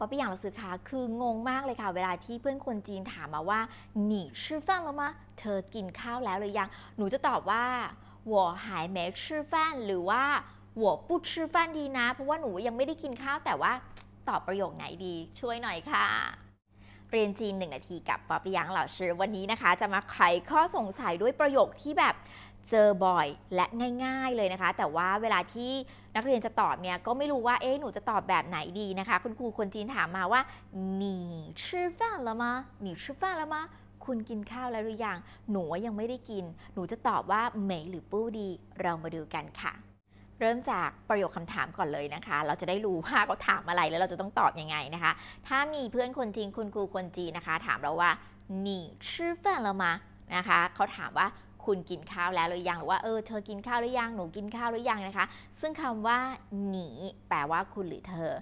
ป๊อปปี้หยางเราซื้อค่ะคืองงมากเลยค่ะ เวลาที่เพื่อนคนจีนถามมาว่า หนีชื่อฟังแล้วมะเธอกินข้าวแล้วหรือยัง หนูจะตอบว่าหัวหายแม้ชื่อฟันหรือว่าหัวปุดชื่อฟันดีนะ เพราะว่าหนูยังไม่ได้กินข้าวแต่ว่า ตอบประโยคไหนดี ช่วยหน่อยค่ะ เรียนจีนหนึ่งนาทีกับป๊อปปี้หยางเหล่าชื่อวันนี้นะคะ จะมาไขข้อสงสัยด้วยประโยคที่แบบเจอบ่อยและง่ายๆเลยนะคะ แต่ว่าเวลาที่นักเรียนจะตอบเนี่ยก็ไม่รู้ว่าเอ๊ะหนูจะตอบแบบไหนดีนะคะ คุณครูคนจีนถามมาว่าหนีชื่อฟ้าลวมาหนีชื่อฟ้าลวมาคุณกินข้าวแล้วหรือยังหนูยังไม่ได้กิน หนูจะตอบว่าเหมยหรือปู้ดีเรามาดูกันค่ะ เริ่มจากประโยคคำถามก่อนเลยนะคะ เราจะได้รู้ว่าเขาถามอะไรแล้วเราจะต้องตอบยังไงนะคะ ถ้ามีเพื่อนคนจีนคุณครูคนจีนนะคะ ถามเราว่าหนีชื่อฟ้าลวมานะคะ เขาถามว่าคุณกินข้าวแล้วหรือยังหรือว่าเออเธอกินข้าวหรือยัง หนูกินข้าวหรือยังนะคะซึ่งคำว่าหนีแปลว่า คุณหรือเธอ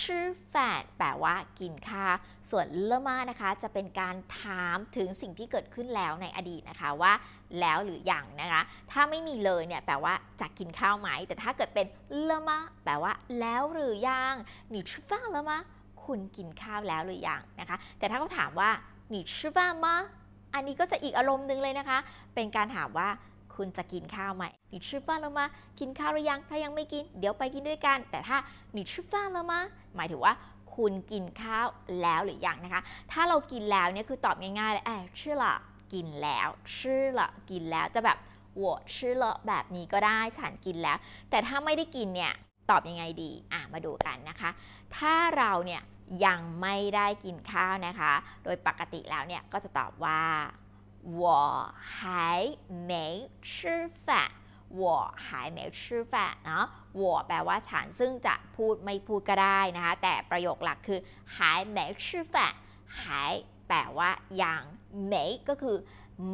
ชื่อแฟนแปลว่า กินข้าว ส่วนเลมานะคะ จะเป็นการถามถึงสิ่งที่เกิดขึ้นแล้วในอดีตนะคะว่า แล้วหรือยังนะคะถ้าไม่มีเลยเนี่ยแปลว่าจะกินข้าวไหม แต่ถ้าเกิดเป็นเลมาแปลว่า แล้วหรือยังหนีชื่อฟ้าเลมาคุณกินข้าวแล้วหรือยังนะคะแต่ถ้าเขาถามว่าหนีชื่อฟ้ามาอันนี้ก็จะอีกอารมณ์หนึ่งเลยนะคะ เป็นการถามว่าคุณจะกินข้าวไหมหนีชื่อฟ้าแล้วมากินข้าวหรือยัง ถ้ายังไม่กิน เดี๋ยวไปกินด้วยกัน แต่ถ้าหนีชื่อฟ้าแล้วมาหมายถึงว่า คุณกินข้าวแล้วหรือยังนะคะ ถ้าเรากินแล้วเนี่ยคือตอบง่ายๆเลย แอบชื่อละกินแล้วชื่อละกินแล้วจะแบบวชื่อละแบบนี้ก็ได้ฉันกินแล้ว แต่ถ้าไม่ได้กินเนี่ยตอบยังไงดี อ่ะมาดูกันนะคะ ถ้าเราเนี่ยยังไม่ได้กินข้าวนะคะ โดยปกติแล้วเนี่ยก็จะตอบว่า我还没吃饭我还没吃饭เนาะ我แปลว่าฉัน ซึ่งจะพูดไม่พูดก็ได้นะคะ แต่ประโยคหลักคือ还没吃饭还แปลว่า ยัง没ก็คือ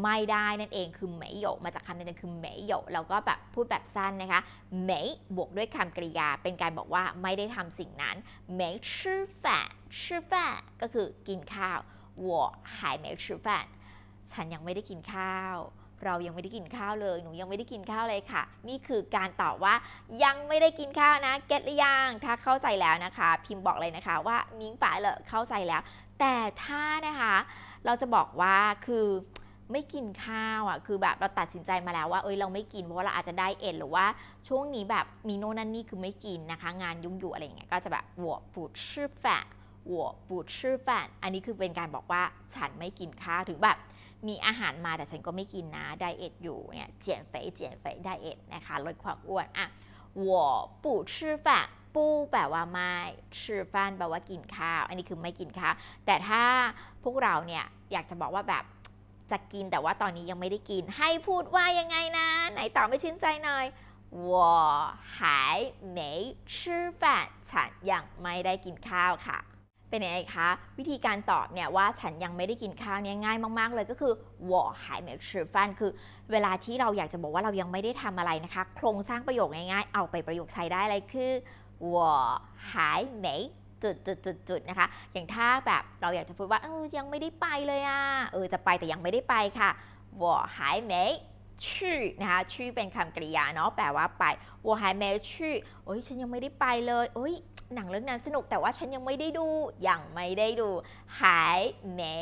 ไม่ได้นั่นเองคือไม่โยมาจากคำเด้นคือไม่โยเราก็แบบพูดแบบสั้นนะคะไม่บวกด้วยคำกริยาเป็นการบอกว่าไม่ได้ทำสิ่งนั้นไมช่อแฝดชื่แก็คือกินข้าว我还没吃饭ฉันยังไม่ได้กินข้าว เรายังไม่ได้กินข้าวเลย หนูยังไม่ได้กินข้าวเลยค่ะ นี่คือการตอบว่ายังไม่ได้กินข้าวนะ เก็ตหรือยังถ้าเข้าใจแล้วนะคะ พิมพ์บอกเลยนะคะ ว่ามิ้งป๋าเหรอเข้าใจแล้ว แต่ถ้านะคะ เราจะบอกว่าคือไม่กินข้าวอะ่ะ คือแบบเราตัดสินใจมาแล้วว่า เอ้ยเราไม่กินเพราะเราอาจจะไดเอทหรือว่าช่วงนี้แบบมีโน่นนั่นนี่คือไม่กินนะคะ งานยุ่งอยู่อะไรอย่างเงี้ย ก็จะแบบหัวปูชื่อแฟนหัวปูชื่อแฟนอันนี้คือเป็นการบอกว่าฉันไม่กินข้าวถึงแบบ มีอาหารมาแต่ฉันก็ไม่กินนะไดเอทอยู่เนี่ยเจียนเฟยเจียนเฟยไดเอทนะคะลดความอ้วนอ่ะหัวปูชื่อแฟนปูแปลว่าไม่ ชื่อฟนแปลว่ากินข้าว อันนี้คือไม่กินข้าว แต่ถ้าพวกเราเนี่ยอยากจะบอกว่าแบบจะกินแต่ว่าตอนนี้ยังไม่ได้กิน ให้พูดว่ายังไงนะไหนตอบไม่ชื่นใจหน่อย我还没吃饭ฉันยังไม่ได้กินข้าวค่ะ เป็นยังไงคะ วิธีการตอบเนี่ยว่าฉันยังไม่ได้กินข้าวเนี่ยง่ายมาก ๆ เลยก็คือ我还没吃饭คือ เวลาที่เราอยากจะบอกว่าเรายังไม่ได้ทำอะไรนะคะ โครงสร้างประโยคง่ายๆ เอาไปประโยคใช้ได้เลยคือ我还没จุดจุดจุดจุดนะคะ อย่างถ้าแบบเราอยากจะพูดว่าเออยังไม่ได้ไปเลยอ่ะ เออจะไปแต่ยังไม่ได้ไปค่ะ我还没去นะคะ去เป็นคำกริยาเนาะแปลว่าไป我还没去โอ้ยฉันยังไม่ได้ไปเลย โอ้ยหนังเรื่องนั้นสนุกแต่ว่าฉันยังไม่ได้ดู ยังไม่ได้ดู หายไม่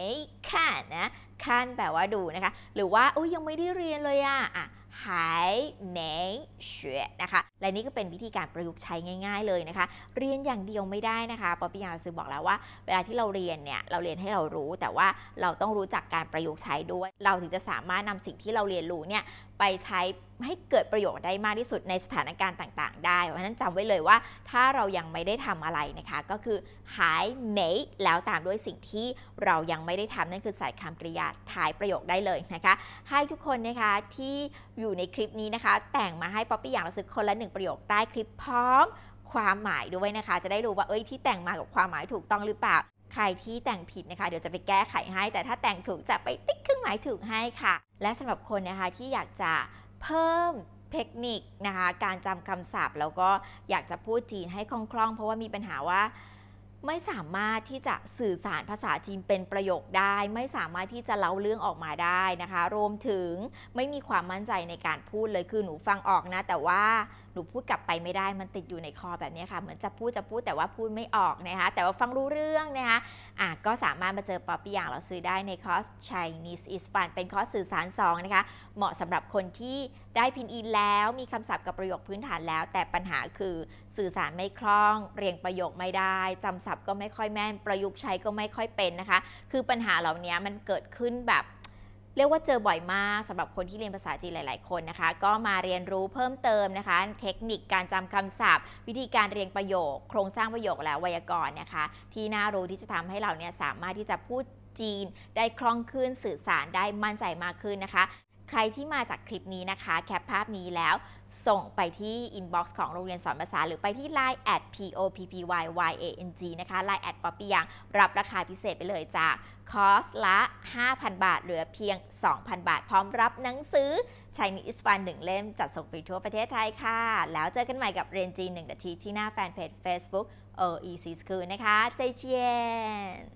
ขนะคันแปลว่าดูนะคะ หรือว่าโอ้ยยังไม่ได้เรียนเลยอะอ่ะหายแหมงเฉยนะคะ และนี่ก็เป็นวิธีการประยุกต์ใช้ง่ายๆเลยนะคะ เรียนอย่างเดียวไม่ได้นะคะปอปิยาซึบอกแล้วว่า เวลาที่เราเรียนเนี่ย เราเรียนให้เรารู้ แต่ว่าเราต้องรู้จักการประยุกต์ใช้ด้วย เราถึงจะสามารถนำสิ่งที่เราเรียนรู้เนี่ยไปใช้ให้เกิดประโยชน์ได้มากที่สุดในสถานการณ์ต่าง ๆ ได้ เพราะฉะนั้นจำไว้เลยว่าถ้าเรายังไม่ได้ทำอะไรนะคะ ก็คือหายเมแล้วตามด้วยสิ่งที่เรายังไม่ได้ทำนั่นคือใส่คำกริยาท้ายประโยคได้เลยนะคะ ให้ทุกคนนะคะที่อยู่ในคลิปนี้นะคะ แต่งมาให้ป๊อปปี้อย่างละสึกคนละหนึ่งประโยคใต้คลิปพร้อมความหมายด้วยนะคะ จะได้รู้ว่าเอ้ยที่แต่งมากับความหมายถูกต้องหรือเปล่าใครที่แต่งผิดนะคะ เดี๋ยวจะไปแก้ไขให้ แต่ถ้าแต่งถูกจะไปติ๊กเครื่องหมายถูกให้ค่ะ และสำหรับคนนะคะที่อยากจะเพิ่มเทคนิคนะคะการจำคำศัพท์ แล้วก็อยากจะพูดจีนให้คล่อง ๆ เพราะว่ามีปัญหาว่า ไม่สามารถที่จะสื่อสารภาษาจีนเป็นประโยคได้ ไม่สามารถที่จะเล่าเรื่องออกมาได้นะคะ รวมถึงไม่มีความมั่นใจในการพูดเลยคือหนูฟังออกนะ แต่ว่าหนูพูดกลับไปไม่ได้มันติดอยู่ในคอแบบนี้ค่ะ เหมือนจะพูดจะพูดแต่ว่าพูดไม่ออกนะคะแต่ว่าฟังรู้เรื่องนะคะอ่ะก็สามารถมาเจอป๊อปปี้อย่างเราซื้อได้ในคอร์ส Chinese is fun เป็นคอร์สสื่อสาร2นะคะ เหมาะสำหรับคนที่ได้พินอินแล้ว มีคำศัพท์กับประโยคพื้นฐานแล้ว แต่ปัญหาคือสื่อสารไม่คล่อง เรียงประโยคไม่ได้จำศัพท์ก็ไม่ค่อยแม่นประยุกต์ใช้ก็ไม่ค่อยเป็นนะคะ คือปัญหาเหล่านี้มันเกิดขึ้นแบบเรียกว่าเจอบ่อยมาก สำหรับคนที่เรียนภาษาจีนหลายๆคนนะคะ ก็มาเรียนรู้เพิ่มเติมนะคะ เทคนิคการจำคำศัพท์ วิธีการเรียงประโยค โครงสร้างประโยคและไวยากรณ์นะคะ ที่น่ารู้ที่จะทำให้เราเนี่ยสามารถที่จะพูดจีนได้คล่องขึ้นสื่อสารได้มั่นใจมากขึ้นนะคะใครที่มาจากคลิปนี้นะคะ แคปภาพนี้แล้ว ส่งไปที่อินบ็อกซ์ของโรงเรียนสอนภาษา หรือไปที่ Line at poppyyang นะคะ Line at poppy ยัง รับราคาพิเศษไปเลยจากคอสละ 5,000 บาทเหลือเพียง 2,000 บาท พร้อมรับหนังสือ Chinese Fun 1 เล่มจัดส่งไปทั่วประเทศไทยค่ะ แล้วเจอกันใหม่กับเรียนจีน1นาทีที่หน้าแฟนเพจ Facebook OEC School นะคะใจเจียน